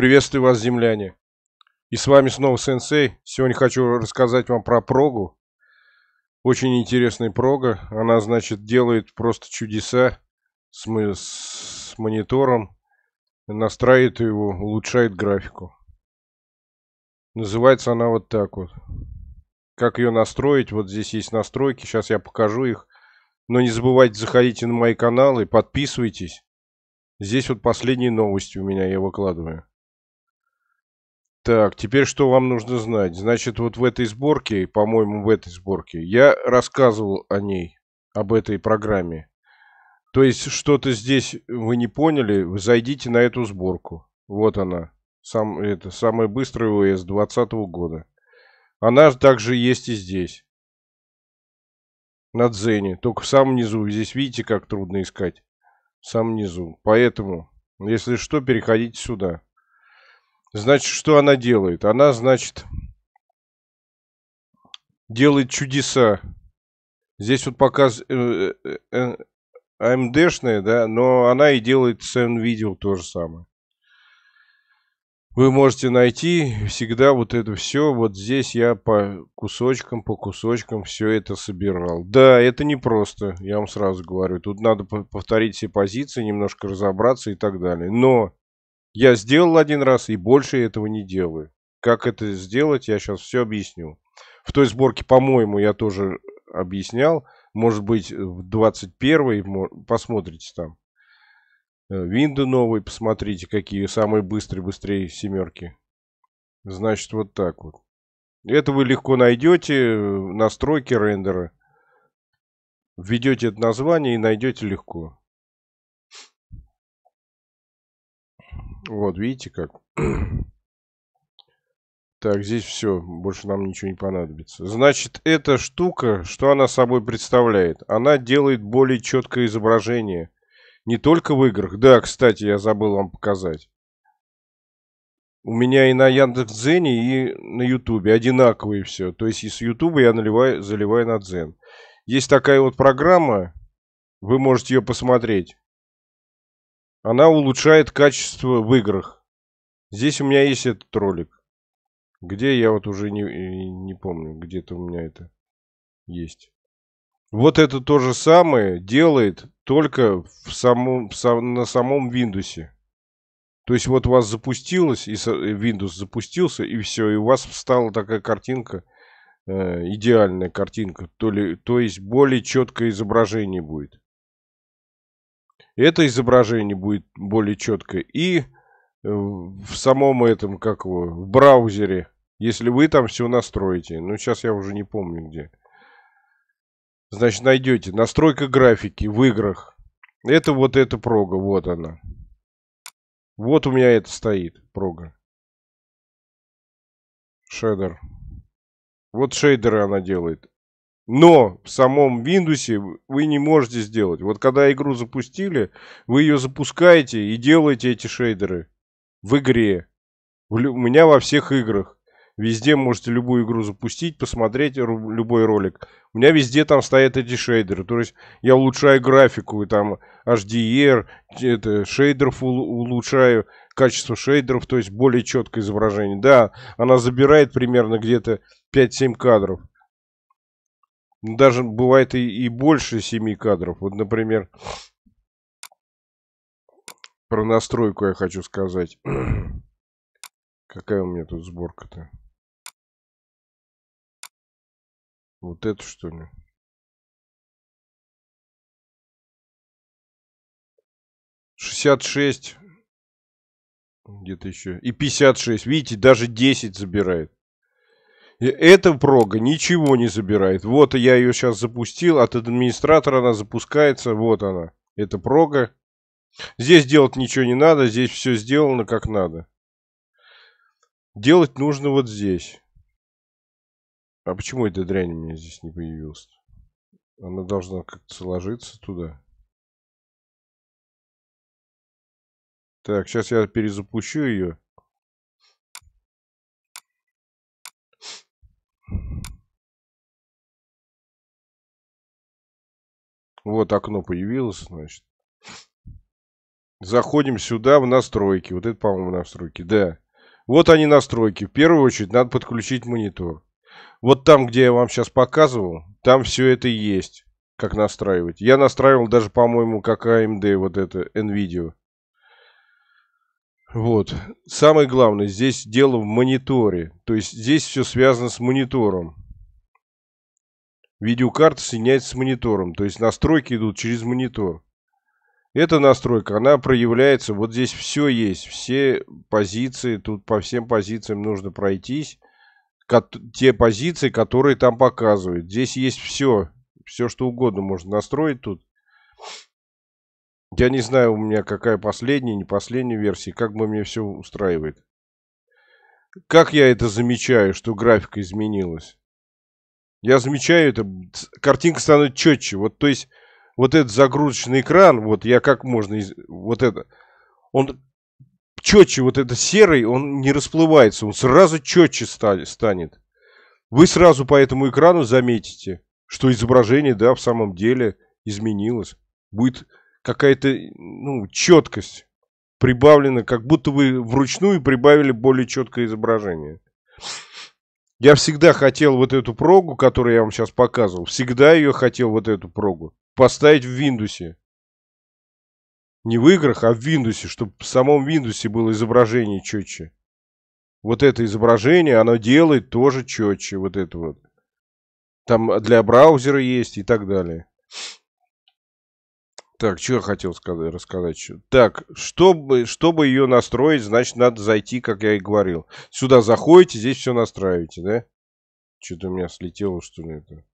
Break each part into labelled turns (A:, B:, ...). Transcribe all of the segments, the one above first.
A: Приветствую вас, земляне! И с вами снова Сенсей. Сегодня хочу рассказать вам про прогу. Очень интересная прога. Она, значит, делает просто чудеса с, мы, с монитором. Настраивает его, улучшает графику. Называется она вот так вот. Как ее настроить? Вот здесь есть настройки. Сейчас я покажу их. Но не забывайте, заходите на мои каналы, подписывайтесь. Здесь вот последние новости у меня я выкладываю. Так, теперь что вам нужно знать? Значит, вот в этой сборке, по-моему, в этой сборке, я рассказывал о ней, об этой программе. То есть что-то здесь вы не поняли, зайдите на эту сборку. Вот она. Сам, это, самая быстрая ОС 2020 года. Она также есть и здесь. На Дзене. Только в самом низу. Здесь видите, как трудно искать. В самом низу. Поэтому, если что, переходите сюда. Значит, что она делает? Она, значит, делает чудеса. Здесь вот показ э, AMD-шная, э, э, э, эм да, но она и делает с видео то же самое. Вы можете найти всегда вот это все. Вот здесь я по кусочкам, по кусочкам все это собирал. Да, это непросто, я вам сразу говорю. Тут надо повторить все позиции, немножко разобраться и так далее. Но я сделал один раз и больше этого не делаю. Как это сделать, я сейчас все объясню. В той сборке, по-моему, я тоже объяснял. Может быть, в 21-й, посмотрите там. Э, винды новые, посмотрите, какие самые быстрые, быстрее семерки. Значит, вот так вот. Это вы легко найдете, э, настройки рендера. Введете это название и найдете легко. Вот, видите как? Так, здесь все, больше нам ничего не понадобится. Значит, эта штука, что она собой представляет? Она делает более четкое изображение. Не только в играх. Да, кстати, я забыл вам показать. У меня и на Яндекс.Дзене, и на Ютубе одинаковые все. То есть, из Ютуба я наливаю, заливаю на Дзен. Есть такая вот программа, вы можете ее посмотреть. Она улучшает качество в играх. Здесь у меня есть этот ролик. Где, я вот уже не, э, не помню, где-то у меня это есть. Вот это то же самое делает только в самом, в сам, на самом Windows. То есть вот у вас запустилось, и э, Windows запустился, и все, и у вас встала такая картинка, э, идеальная картинка. То, ли, то есть более четкое изображение будет это изображение будет более четкое И э, в самом этом, как его, в браузере, если вы там все настроите. Ну, сейчас я уже не помню где. Значит, найдете. Настройка графики в играх. Это вот эта прога, вот она. Вот у меня это стоит, прога. Шейдер. Вот шейдеры она делает. Но в самом Windows вы не можете сделать. Вот когда игру запустили, вы ее запускаете и делаете эти шейдеры в игре. У меня во всех играх. Везде можете любую игру запустить, посмотреть любой ролик. У меня везде там стоят эти шейдеры. То есть я улучшаю графику, и там HDR, это, шейдеров улучшаю, качество шейдеров, то есть более четкое изображение. Да, она забирает примерно где-то 5-7 кадров даже бывает и, и больше семи кадров. Вот, например, про настройку я хочу сказать. Какая у меня тут сборка-то? Вот это что ли? Шестьдесят шесть. Где-то еще. И 56. Видите, даже 10 забирает. Эта прога ничего не забирает. Вот я ее сейчас запустил, от администратора она запускается, вот она. эта прога. Здесь делать ничего не надо, здесь все сделано как надо. Делать нужно вот здесь. А почему эта дрянь у меня здесь не появилась? Она должна как-то сложиться туда. Так, сейчас я перезапущу ее. Вот окно появилось, значит. Заходим сюда в настройки. Вот это, по-моему, настройки. Да. Вот они настройки. В первую очередь надо подключить монитор. Вот там, где я вам сейчас показывал, там все это есть. Как настраивать. Я настраивал даже, по-моему, как AMD, а вот это, NVIDIA. Вот. Самое главное, здесь дело в мониторе. То есть здесь все связано с монитором. Видеокарта соединяется с монитором, то есть настройки идут через монитор. Эта настройка, она проявляется, вот здесь все есть, все позиции, тут по всем позициям нужно пройтись, те позиции, которые там показывают. Здесь есть все, все что угодно можно настроить тут. Я не знаю у меня какая последняя, не последняя версия, как бы мне все устраивает. Как я это замечаю, что графика изменилась? Я замечаю это, картинка становится четче. Вот, то есть, вот этот загрузочный экран, вот я как можно, из... вот это, он четче, вот этот серый, он не расплывается, он сразу четче станет. Вы сразу по этому экрану заметите, что изображение, да, в самом деле изменилось. Будет какая-то, ну, четкость прибавлена, как будто вы вручную прибавили более четкое изображение. Я всегда хотел вот эту прогу, которую я вам сейчас показывал, всегда ее хотел вот эту прогу поставить в Windows. Не в играх, а в Windows, чтобы в самом Windows было изображение четче. Вот это изображение, оно делает тоже четче, вот это вот. Там для браузера есть и так далее. Так, что я хотел сказать, рассказать что? Так, чтобы, чтобы ее настроить, значит, надо зайти, как я и говорил. Сюда заходите, здесь все настраиваете, да? Что-то у меня слетело, что ли, это.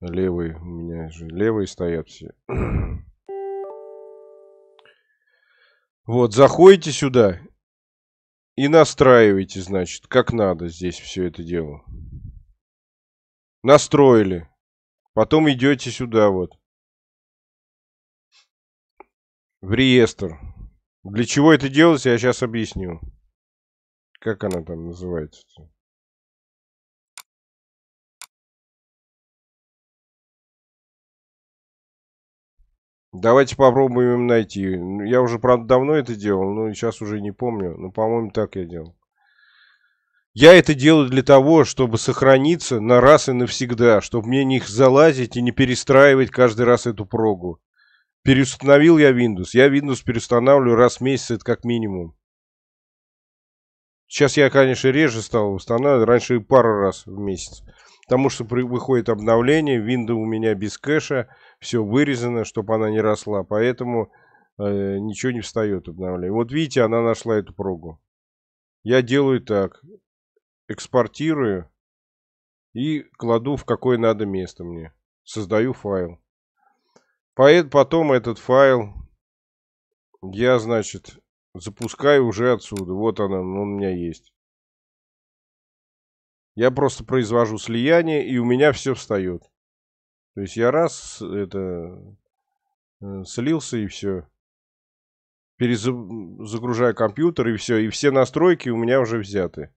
A: Левый у меня же, левые стоят все. Вот, заходите сюда и настраивайте, значит, как надо здесь все это дело. Настроили. Потом идете сюда, вот в реестр. Для чего это делается, я сейчас объясню. Как она там называется? Давайте попробуем им найти. Ну, я уже, правда, давно это делал, но сейчас уже не помню. Но, ну, по-моему, так я делал. Я это делаю для того, чтобы сохраниться на раз и навсегда, чтобы мне не их залазить и не перестраивать каждый раз эту прогу. Переустановил я Windows. Я Windows переустанавливаю раз в месяц, это как минимум. Сейчас я, конечно, реже стал устанавливать. Раньше пару раз в месяц. Потому что выходит обновление, Windows у меня без кэша, все вырезано, чтобы она не росла. Поэтому э, ничего не встает обновление. Вот видите, она нашла эту прогу. Я делаю так. Экспортирую и кладу в какое надо место мне. Создаю файл. Поэт потом этот файл я, значит, запускаю уже отсюда. Вот она, он у меня есть. Я просто произвожу слияние, и у меня все встает. То есть я раз это э, слился и все. Перезагружаю компьютер и все. И все настройки у меня уже взяты.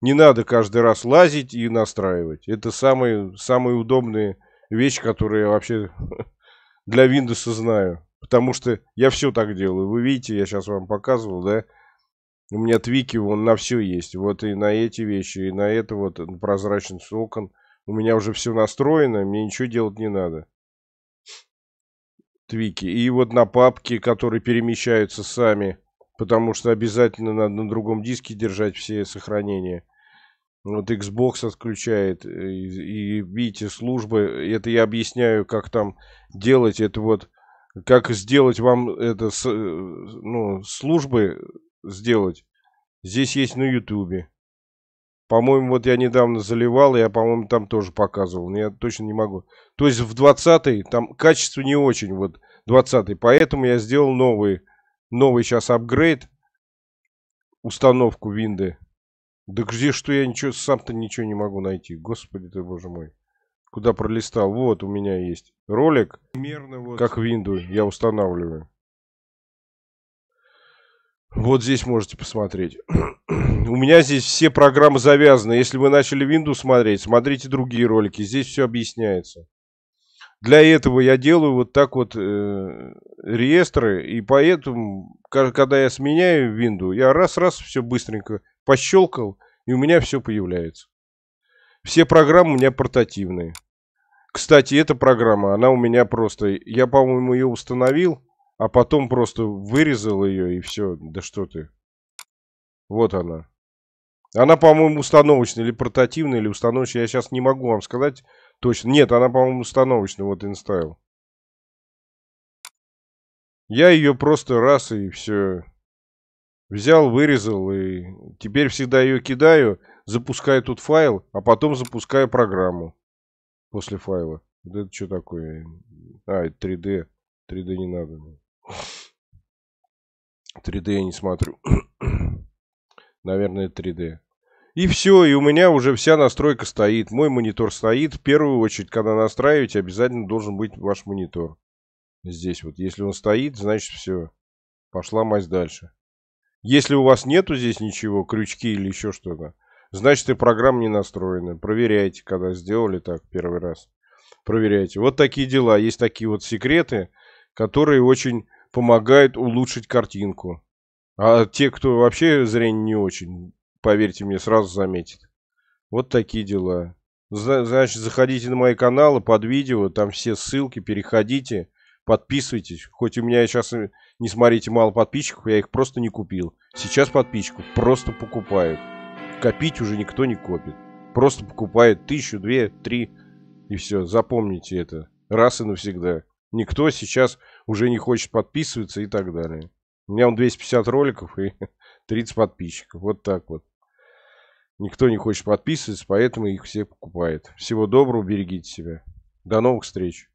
A: Не надо каждый раз лазить и настраивать. Это самые, самые удобные вещи, которые вообще для Windows знаю. Потому что я все так делаю. Вы видите, я сейчас вам показывал, да? У меня твики, он на все есть. Вот и на эти вещи, и на это вот прозрачный окон. У меня уже все настроено, мне ничего делать не надо. Твики. И вот на папки, которые перемещаются сами. Потому что обязательно надо на другом диске держать все сохранения. Вот Xbox отключает, э, и, и видите, службы, это я объясняю, как там делать, это вот, как сделать вам это, с, э, ну, службы сделать, здесь есть на ютубе. По-моему, вот я недавно заливал, я, по-моему, там тоже показывал, но я точно не могу. То есть в 20 там качество не очень, вот 20 поэтому я сделал новый, новый сейчас апгрейд, установку Windows да где что я ничего, сам-то ничего не могу найти. Господи ты, боже мой. Куда пролистал? Вот у меня есть ролик. Примерно вот. Как Windows я устанавливаю. Вот здесь можете посмотреть. У меня здесь все программы завязаны. Если вы начали Windows смотреть, смотрите другие ролики. Здесь все объясняется. Для этого я делаю вот так вот э, реестры. И поэтому, когда я сменяю Windows, я раз-раз все быстренько Пощелкал, и у меня все появляется. Все программы у меня портативные. Кстати, эта программа, она у меня просто... Я, по-моему, ее установил, а потом просто вырезал ее, и все. Да что ты. Вот она. Она, по-моему, установочная или портативная, или установочная. Я сейчас не могу вам сказать точно. Нет, она, по-моему, установочная. Вот инстайл. Я ее просто раз и все. Взял, вырезал и теперь всегда ее кидаю, запускаю тут файл, а потом запускаю программу после файла. Вот это что такое? А, это 3D. 3D не надо. 3D я не смотрю. Наверное, 3D. И все, и у меня уже вся настройка стоит. Мой монитор стоит. В первую очередь, когда настраиваете, обязательно должен быть ваш монитор. Здесь вот. Если он стоит, значит все. Пошла мазь дальше. Если у вас нету здесь ничего, крючки или еще что-то, значит и программа не настроена. Проверяйте, когда сделали так первый раз. Проверяйте. Вот такие дела. Есть такие вот секреты, которые очень помогают улучшить картинку. А те, кто вообще зрение не очень, поверьте мне, сразу заметит. Вот такие дела. Значит, заходите на мои каналы под видео, там все ссылки, переходите, подписывайтесь. Хоть у меня сейчас не смотрите мало подписчиков, я их просто не купил. Сейчас подписчиков просто покупают. Копить уже никто не копит. Просто покупает тысячу, две, три. И все, запомните это. Раз и навсегда. Никто сейчас уже не хочет подписываться и так далее. У меня он 250 роликов и 30 подписчиков. Вот так вот. Никто не хочет подписываться, поэтому их все покупает. Всего доброго, берегите себя. До новых встреч.